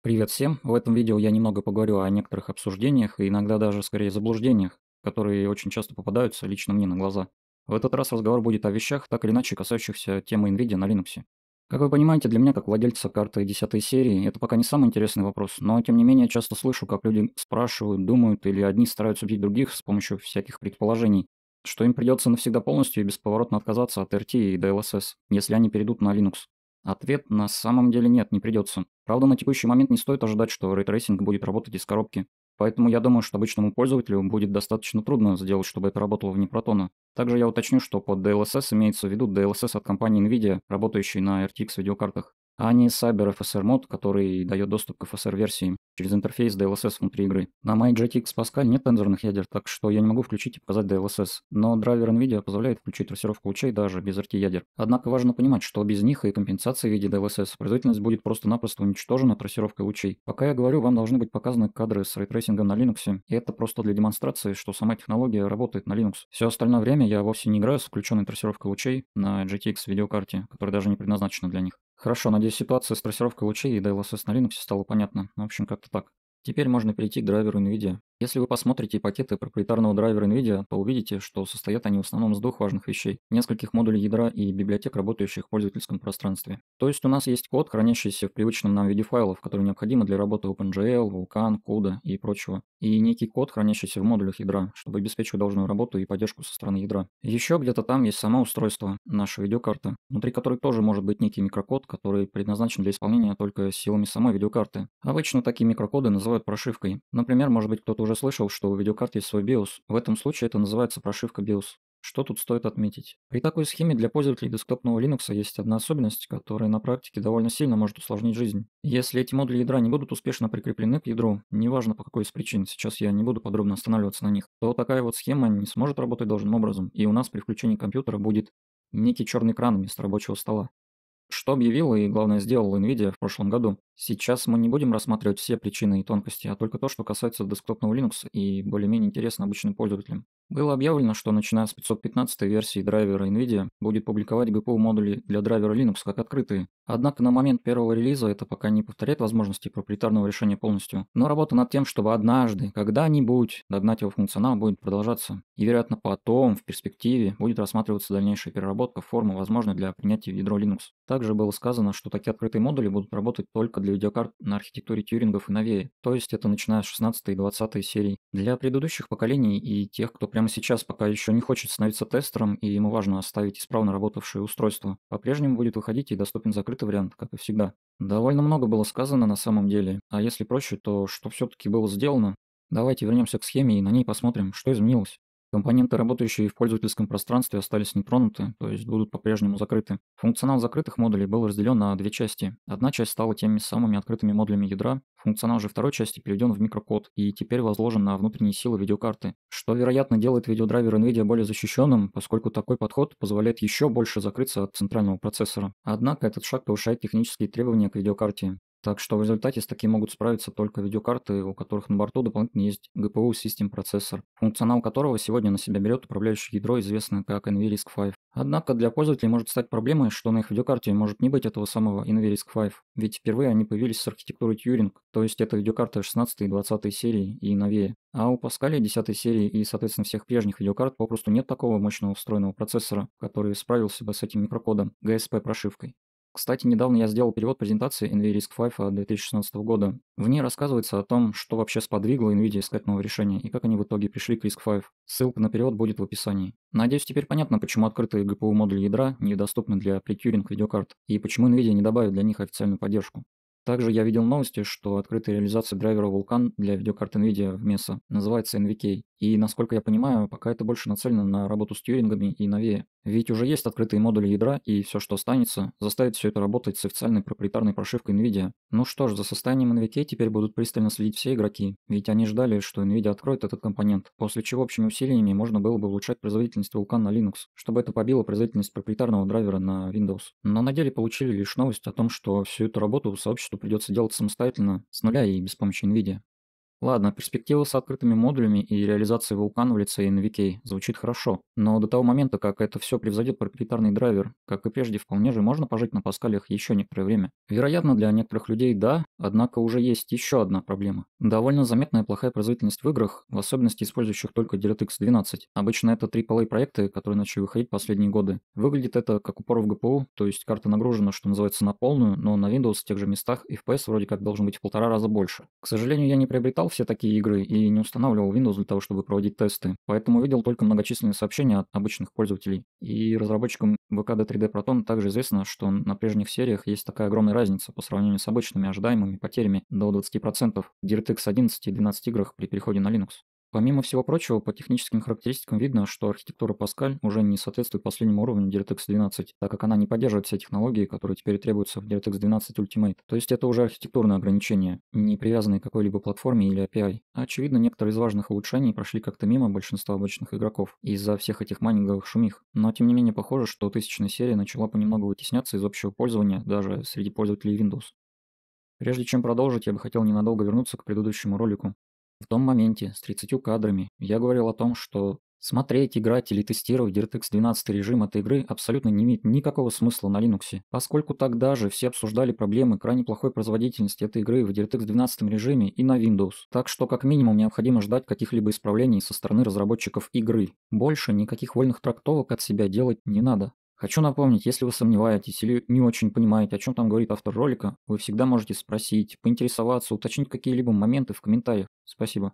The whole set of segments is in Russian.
Привет всем! В этом видео я немного поговорю о некоторых обсуждениях и иногда даже скорее заблуждениях, которые очень часто попадаются лично мне на глаза. В этот раз разговор будет о вещах, так или иначе касающихся темы NVIDIA на Linux. Как вы понимаете, для меня, как владельца карты 10 серии, это пока не самый интересный вопрос, но тем не менее часто слышу, как люди спрашивают, думают или одни стараются убедить других с помощью всяких предположений, что им придется навсегда полностью и бесповоротно отказаться от RT и DLSS, если они перейдут на Linux. Ответ на самом деле нет, не придется. Правда, на текущий момент не стоит ожидать, что рейтрейсинг будет работать из коробки. Поэтому я думаю, что обычному пользователю будет достаточно трудно сделать, чтобы это работало вне протона. Также я уточню, что под DLSS имеется в виду DLSS от компании NVIDIA, работающей на RTX видеокартах а не Cyber FSR мод, который дает доступ к FSR-версии через интерфейс DLSS внутри игры. На моей GTX Pascal нет тензорных ядер, так что я не могу включить и показать DLSS, но драйвер NVIDIA позволяет включить трассировку лучей даже без RT-ядер. Однако важно понимать, что без них и компенсации в виде DLSS производительность будет просто-напросто уничтожена трассировкой лучей. Пока я говорю, вам должны быть показаны кадры с рейтрейсингом на Linux, и это просто для демонстрации, что сама технология работает на Linux. Все остальное время я вовсе не играю с включенной трассировкой лучей на GTX видеокарте, которая даже не предназначена для них. Хорошо, надеюсь, ситуация с трассировкой лучей и DLSS на Linux стала понятна. В общем, как-то так. Теперь можно перейти к драйверу NVIDIA. Если вы посмотрите пакеты проприетарного драйвера NVIDIA, то увидите, что состоят они в основном из двух важных вещей – нескольких модулей ядра и библиотек, работающих в пользовательском пространстве. То есть у нас есть код, хранящийся в привычном нам виде файлов, которые необходимы для работы OpenGL, Vulkan, CUDA и прочего, и некий код, хранящийся в модулях ядра, чтобы обеспечивать должную работу и поддержку со стороны ядра. Еще где-то там есть само устройство, наша видеокарта, внутри которой тоже может быть некий микрокод, который предназначен для исполнения только силами самой видеокарты. Обычно такие микрокоды называют прошивкой. Например, может быть кто-то уже слышал, что у видеокарты есть свой BIOS, в этом случае это называется прошивка BIOS. Что тут стоит отметить? При такой схеме для пользователей десктопного Linux есть одна особенность, которая на практике довольно сильно может усложнить жизнь. Если эти модули ядра не будут успешно прикреплены к ядру, неважно по какой из причин, сейчас я не буду подробно останавливаться на них, то такая вот схема не сможет работать должным образом, и у нас при включении компьютера будет некий черный кран вместо рабочего стола. Что объявила и, главное, сделала NVIDIA в прошлом году? Сейчас мы не будем рассматривать все причины и тонкости, а только то, что касается десктопного Linux и более-менее интересно обычным пользователям. Было объявлено, что начиная с 515 версии драйвера NVIDIA будет публиковать GPU-модули для драйвера Linux как открытые. Однако на момент первого релиза это пока не повторяет возможности проприетарного решения полностью, но работа над тем, чтобы однажды, когда-нибудь догнать его функционал будет продолжаться. И вероятно потом, в перспективе, будет рассматриваться дальнейшая переработка формы, возможной для принятия в ядро Linux. Также было сказано, что такие открытые модули будут работать только для для видеокарт на архитектуре Тьюрингов и новее, то есть это начиная с 16 и 20 серий. Для предыдущих поколений и тех, кто прямо сейчас пока еще не хочет становиться тестером и ему важно оставить исправно работавшее устройство, по-прежнему будет выходить и доступен закрытый вариант, как и всегда. Довольно много было сказано на самом деле, а если проще, то что все-таки было сделано? Давайте вернемся к схеме и на ней посмотрим, что изменилось. Компоненты, работающие в пользовательском пространстве, остались нетронуты, то есть будут по-прежнему закрыты. Функционал закрытых модулей был разделен на две части. Одна часть стала теми самыми открытыми модулями ядра, функционал же второй части переведен в микрокод и теперь возложен на внутренние силы видеокарты, что, вероятно, делает видеодрайвер NVIDIA более защищенным, поскольку такой подход позволяет еще больше закрыться от центрального процессора. Однако этот шаг повышает технические требования к видеокарте, так что в результате с таким могут справиться только видеокарты, у которых на борту дополнительно есть GPU System процессор, функционал которого сегодня на себя берет управляющее ядро, известное как NVRISC V. Однако для пользователей может стать проблемой, что на их видеокарте может не быть этого самого NVRISC V, ведь впервые они появились с архитектурой Turing, то есть это видеокарты 16 и 20 серии и новее. А у Паскаля 10 серии и, соответственно, всех прежних видеокарт попросту нет такого мощного встроенного процессора, который справился бы с этим микрокодом, GSP-прошивкой. Кстати, недавно я сделал перевод презентации NVIDIA Risk 5 2016 года. В ней рассказывается о том, что вообще сподвигло NVIDIA искать новое решение и как они в итоге пришли к Risk 5. Ссылка на перевод будет в описании. Надеюсь, теперь понятно, почему открытые GPU модули ядра недоступны для pre видеокарт и почему NVIDIA не добавит для них официальную поддержку. Также я видел новости, что открытая реализация драйвера Vulkan для видеокарт NVIDIA в MESA называется NVK. И, насколько я понимаю, пока это больше нацелено на работу с тьюрингами и новее. Ведь уже есть открытые модули ядра, и все, что останется, заставит все это работать с официальной проприетарной прошивкой NVIDIA. Ну что ж, за состоянием NVK теперь будут пристально следить все игроки, ведь они ждали, что NVIDIA откроет этот компонент, после чего общими усилиями можно было бы улучшать производительность Vulkan на Linux, чтобы это побило производительность проприетарного драйвера на Windows. Но на деле получили лишь новость о том, что всю эту работу сообществу придется делать самостоятельно, с нуля и без помощи NVIDIA. Ладно, перспектива с открытыми модулями и реализацией вулкана в лице NVK звучит хорошо, но до того момента, как это все превзойдет проприетарный драйвер, как и прежде, вполне же можно пожить на паскалях еще некоторое время. Вероятно, для некоторых людей да, однако уже есть еще одна проблема. Довольно заметная плохая производительность в играх, в особенности использующих только DirectX 12. Обычно это AAA проекты, которые начали выходить последние годы. Выглядит это как упор в ГПУ, то есть карта нагружена, что называется, на полную, но на Windows в тех же местах FPS вроде как должен быть в полтора раза больше. К сожалению, я не приобретал скачал все такие игры и не устанавливал Windows для того, чтобы проводить тесты, поэтому видел только многочисленные сообщения от обычных пользователей. И разработчикам VKD 3D Proton также известно, что на прежних сериях есть такая огромная разница по сравнению с обычными ожидаемыми потерями до 20% в DirectX 11 и 12 играх при переходе на Linux. Помимо всего прочего, по техническим характеристикам видно, что архитектура Pascal уже не соответствует последнему уровню DirectX 12, так как она не поддерживает все технологии, которые теперь требуются в DirectX 12 Ultimate. То есть это уже архитектурное ограничение, не привязанное к какой-либо платформе или API. Очевидно, некоторые из важных улучшений прошли как-то мимо большинства обычных игроков из-за всех этих майнинговых шумих. Но тем не менее похоже, что тысячная серия начала понемногу вытесняться из общего пользования даже среди пользователей Windows. Прежде чем продолжить, я бы хотел ненадолго вернуться к предыдущему ролику. В том моменте, с 30 кадрами, я говорил о том, что Смотреть, играть или тестировать DirectX 12 режим этой игры абсолютно не имеет никакого смысла на Linux, поскольку тогда же все обсуждали проблемы крайне плохой производительности этой игры в DirectX 12 режиме и на Windows, так что как минимум необходимо ждать каких-либо исправлений со стороны разработчиков игры. Больше никаких вольных трактовок от себя делать не надо. Хочу напомнить, если вы сомневаетесь или не очень понимаете, о чем там говорит автор ролика, вы всегда можете спросить, поинтересоваться, уточнить какие-либо моменты в комментариях. Спасибо.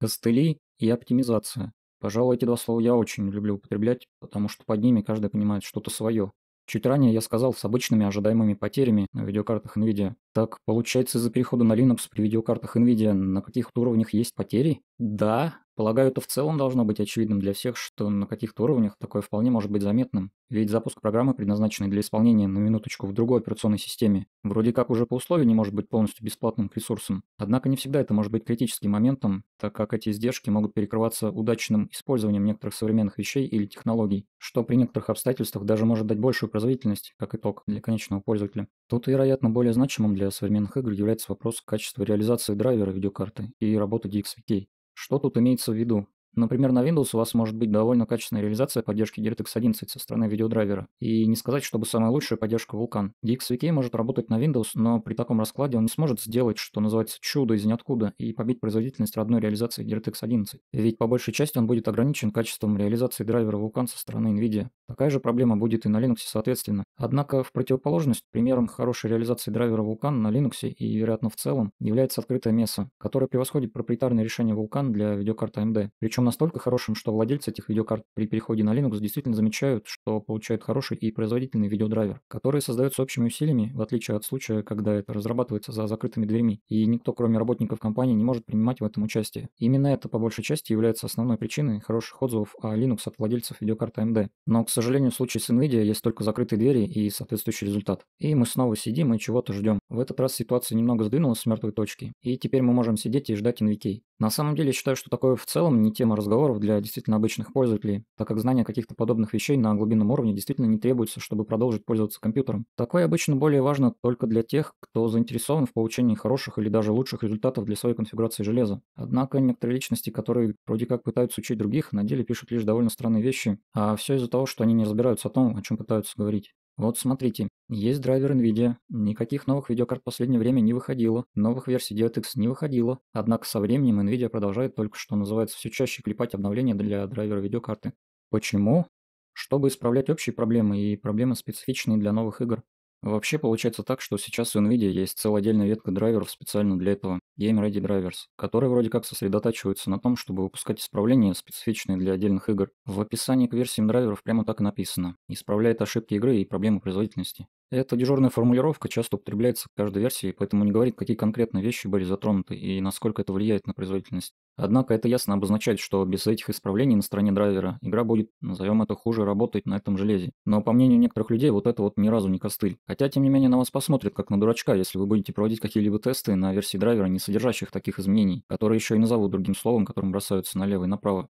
Костыли и оптимизация. Пожалуй, эти два слова я очень люблю употреблять, потому что под ними каждый понимает что-то свое. Чуть ранее я сказал с обычными ожидаемыми потерями на видеокартах NVIDIA. Так, получается, из-за перехода на Linux при видеокартах NVIDIA на каких-то уровнях есть потери? Да, Полагаю, это в целом должно быть очевидным для всех, что на каких-то уровнях такое вполне может быть заметным, ведь запуск программы, предназначенной для исполнения на минуточку в другой операционной системе, вроде как уже по условию не может быть полностью бесплатным ресурсом. Однако не всегда это может быть критическим моментом, так как эти издержки могут перекрываться удачным использованием некоторых современных вещей или технологий, что при некоторых обстоятельствах даже может дать большую производительность, как итог, для конечного пользователя. Тут, вероятно, более значимым для современных игр является вопрос качества реализации драйвера видеокарты и работы DXVK. Что тут имеется в виду? Например, на Windows у вас может быть довольно качественная реализация поддержки DirectX 11 со стороны видеодрайвера. И не сказать, чтобы самая лучшая поддержка Vulkan. DXVK может работать на Windows, но при таком раскладе он не сможет сделать, что называется, чудо из ниоткуда и побить производительность родной реализации DirectX 11. Ведь по большей части он будет ограничен качеством реализации драйвера Vulkan со стороны NVIDIA. Такая же проблема будет и на Linux соответственно. Однако, в противоположность, примером хорошей реализации драйвера Vulkan на Linux и, вероятно, в целом, является открытое место, которое превосходит проприетарное решение Vulkan для видеокарты AMD. Причем причем настолько хорошим, что владельцы этих видеокарт при переходе на Linux действительно замечают, что получают хороший и производительный видеодрайвер, который создается общими усилиями, в отличие от случая, когда это разрабатывается за закрытыми дверьми, и никто, кроме работников компании, не может принимать в этом участие. Именно это по большей части является основной причиной хороших отзывов о Linux от владельцев видеокарты AMD. Но, к сожалению, в случае с NVIDIA есть только закрытые двери и соответствующий результат. И мы снова сидим и чего-то ждем. В этот раз ситуация немного сдвинулась с мертвой точки, и теперь мы можем сидеть и ждать NVK. На самом деле считаю, что такое в целом не тема разговоров для действительно обычных пользователей, так как знание каких-то подобных вещей на глубинном уровне действительно не требуется, чтобы продолжить пользоваться компьютером. Такое обычно более важно только для тех, кто заинтересован в получении хороших или даже лучших результатов для своей конфигурации железа. Однако некоторые личности, которые вроде как пытаются учить других, на деле пишут лишь довольно странные вещи, а все из-за того, что они не разбираются о том, о чем пытаются говорить. Вот смотрите, есть драйвер NVIDIA. Никаких новых видеокарт в последнее время не выходило, новых версий 9X не выходило. Однако со временем NVIDIA продолжает только что называется все чаще клепать обновления для драйвера видеокарты. Почему? Чтобы исправлять общие проблемы и проблемы, специфичные для новых игр. Вообще получается так, что сейчас у NVIDIA есть целая отдельная ветка драйверов специально для этого, Game Ready Drivers, которые вроде как сосредотачиваются на том, чтобы выпускать исправления, специфичные для отдельных игр. В описании к версиям драйверов прямо так и написано. Исправляет ошибки игры и проблемы производительности. Эта дежурная формулировка часто употребляется к каждой версии, поэтому не говорит, какие конкретно вещи были затронуты и насколько это влияет на производительность. Однако это ясно обозначает, что без этих исправлений на стороне драйвера игра будет, назовем это хуже, работать на этом железе. Но по мнению некоторых людей, вот это вот ни разу не костыль. Хотя, тем не менее, на вас посмотрят как на дурачка, если вы будете проводить какие-либо тесты на версии драйвера, не содержащих таких изменений, которые еще и назовут другим словом, которым бросаются налево и направо.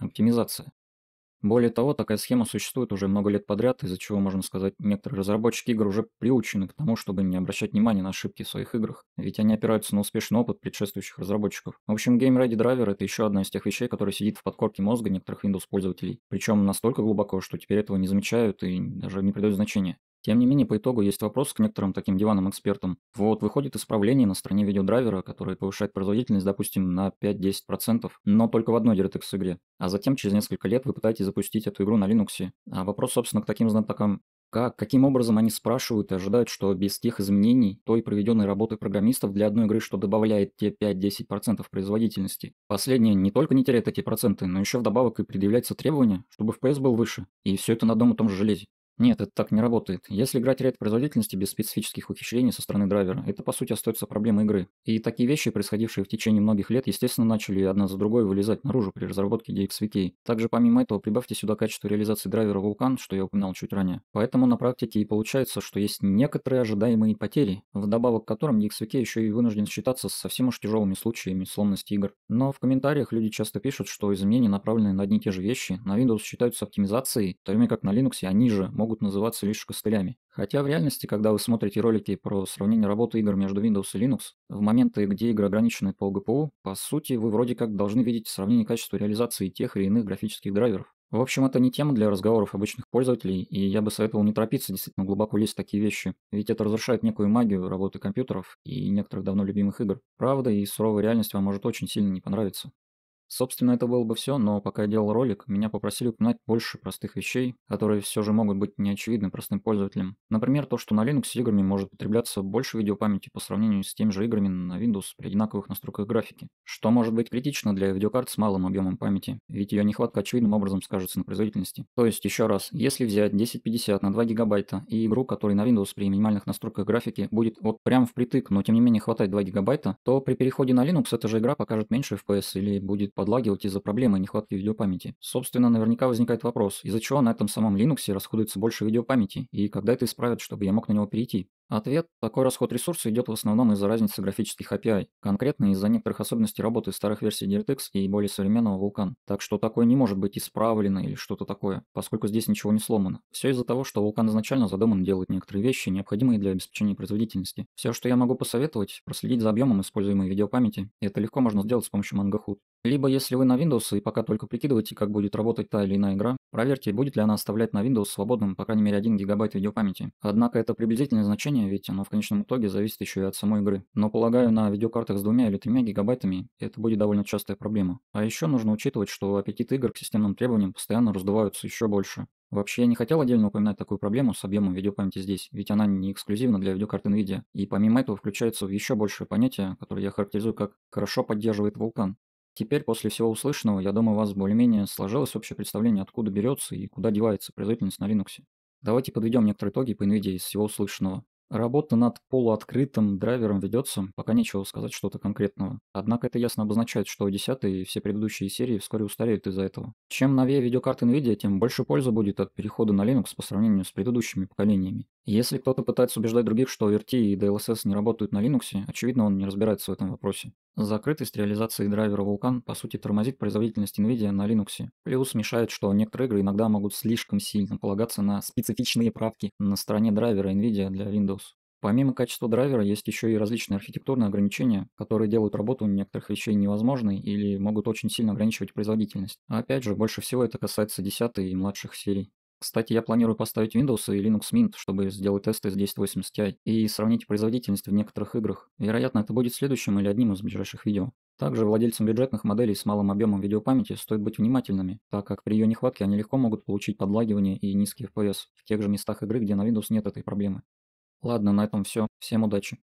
Оптимизация. Более того, такая схема существует уже много лет подряд, из-за чего, можно сказать, некоторые разработчики игр уже приучены к тому, чтобы не обращать внимания на ошибки в своих играх, ведь они опираются на успешный опыт предшествующих разработчиков. В общем, Game Ready Driver — это еще одна из тех вещей, которая сидит в подкорке мозга некоторых Windows-пользователей, причем настолько глубоко, что теперь этого не замечают и даже не придают значения. Тем не менее, по итогу есть вопрос к некоторым таким диванам-экспертам. Вот выходит исправление на стороне видеодрайвера, которое повышает производительность, допустим, на 5-10%, но только в одной DirectX игре. А затем через несколько лет вы пытаетесь запустить эту игру на Linux. А вопрос, собственно, к таким знатокам как, каким образом они спрашивают и ожидают, что без тех изменений, той проведенной работы программистов для одной игры, что добавляет те 5-10% производительности, последнее не только не теряет эти проценты, но еще вдобавок и предъявляется требование, чтобы FPS был выше, и все это на одном и том же железе. Нет, это так не работает. Если играть ряд производительности без специфических ухищрений со стороны драйвера, это по сути остается проблемой игры. И такие вещи, происходившие в течение многих лет, естественно, начали одна за другой вылезать наружу при разработке DXVK. Также помимо этого прибавьте сюда качество реализации драйвера Vulkan, что я упоминал чуть ранее. Поэтому на практике и получается, что есть некоторые ожидаемые потери, вдобавок к которым DXVK еще и вынужден считаться с совсем уж тяжелыми случаями сломности игр. Но в комментариях люди часто пишут, что изменения направлены на одни и те же вещи, на Windows считаются оптимизацией, в то время как на Linux они же могут могут называться лишь костылями. Хотя в реальности, когда вы смотрите ролики про сравнение работы игр между Windows и Linux, в моменты, где игры ограничены по ГПУ, по сути, вы вроде как должны видеть сравнение качества реализации тех или иных графических драйверов. В общем, это не тема для разговоров обычных пользователей, и я бы советовал не торопиться действительно глубоко лезть в такие вещи, ведь это разрушает некую магию работы компьютеров и некоторых давно любимых игр. Правда и суровая реальность вам может очень сильно не понравиться. Собственно, это было бы все, но пока я делал ролик, меня попросили упоминать больше простых вещей, которые все же могут быть неочевидны простым пользователям. Например, то, что на Linux играми может потребляться больше видеопамяти по сравнению с теми же играми на Windows при одинаковых настройках графики, что может быть критично для видеокарт с малым объемом памяти, ведь ее нехватка очевидным образом скажется на производительности. То есть, еще раз, если взять 1050 на 2 гигабайта и игру, которая на Windows при минимальных настройках графики будет вот прям впритык, но тем не менее хватает 2 гигабайта, то при переходе на Linux эта же игра покажет меньше FPS или будет подлагивать из-за проблемы нехватки видеопамяти. Собственно, наверняка возникает вопрос, из-за чего на этом самом Linux расходуется больше видеопамяти, и когда это исправят, чтобы я мог на него перейти? Ответ – такой расход ресурса идет в основном из-за разницы графических API, конкретно из-за некоторых особенностей работы старых версий DirectX и более современного Vulkan. Так что такое не может быть исправлено или что-то такое, поскольку здесь ничего не сломано. Все из-за того, что Vulkan изначально задуман делать некоторые вещи, необходимые для обеспечения производительности. Все, что я могу посоветовать, проследить за объемом используемой видеопамяти, и это легко можно сделать с помощью MangaHood. Либо если вы на Windows и пока только прикидываете, как будет работать та или иная игра, проверьте, будет ли она оставлять на Windows свободным по крайней мере 1 гигабайт видеопамяти. Однако это приблизительное значение разрешение, ведь оно в конечном итоге зависит еще и от самой игры. Но полагаю, на видеокартах с двумя или тремя гигабайтами это будет довольно частая проблема. А еще нужно учитывать, что аппетит игр к системным требованиям постоянно раздуваются еще больше. Вообще, я не хотел отдельно упоминать такую проблему с объемом видеопамяти здесь, ведь она не эксклюзивна для видеокарт NVIDIA, и помимо этого включается в еще большее понятие, которое я характеризую как «хорошо поддерживает вулкан». Теперь, после всего услышанного, я думаю, у вас более-менее сложилось общее представление, откуда берется и куда девается производительность на Linux. Давайте подведем некоторые итоги по NVIDIA из всего услышанного. Работа над полуоткрытым драйвером ведется, пока нечего сказать что-то конкретного. Однако это ясно обозначает, что 10 и все предыдущие серии вскоре устареют из-за этого. Чем новее видеокарты NVIDIA, тем больше пользы будет от перехода на Linux по сравнению с предыдущими поколениями. Если кто-то пытается убеждать других, что RT и DLSS не работают на Linux, очевидно, он не разбирается в этом вопросе. Закрытость реализации драйвера Vulkan по сути тормозит производительность NVIDIA на Linux. Плюс мешает, что некоторые игры иногда могут слишком сильно полагаться на специфичные правки на стороне драйвера NVIDIA для Windows. Помимо качества драйвера есть еще и различные архитектурные ограничения, которые делают работу некоторых вещей невозможной или могут очень сильно ограничивать производительность. опять же, больше всего это касается 10 и младших серий. Кстати, я планирую поставить Windows и Linux Mint, чтобы сделать тесты с 1080 Ti и сравнить производительность в некоторых играх. Вероятно, это будет следующим или одним из ближайших видео. Также владельцам бюджетных моделей с малым объемом видеопамяти стоит быть внимательными, так как при ее нехватке они легко могут получить подлагивание и низкий FPS в тех же местах игры, где на Windows нет этой проблемы. Ладно, на этом все. Всем удачи.